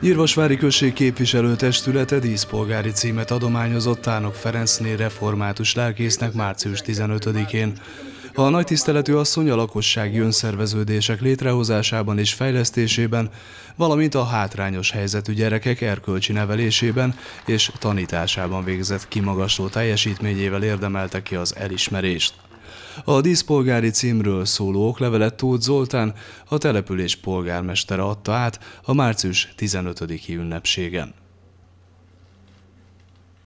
Nyírvasvári Község képviselőtestülete díszpolgári címet adományozott Tánok Ferencné református lelkésznek március 15-én. A nagy tiszteletű asszony a lakossági önszerveződések létrehozásában és fejlesztésében, valamint a hátrányos helyzetű gyerekek erkölcsi nevelésében és tanításában végzett kimagasló teljesítményével érdemelte ki az elismerést. A díszpolgári címről szóló oklevelet Tóth Zoltán, a település polgármestere adta át a március 15-i ünnepségen.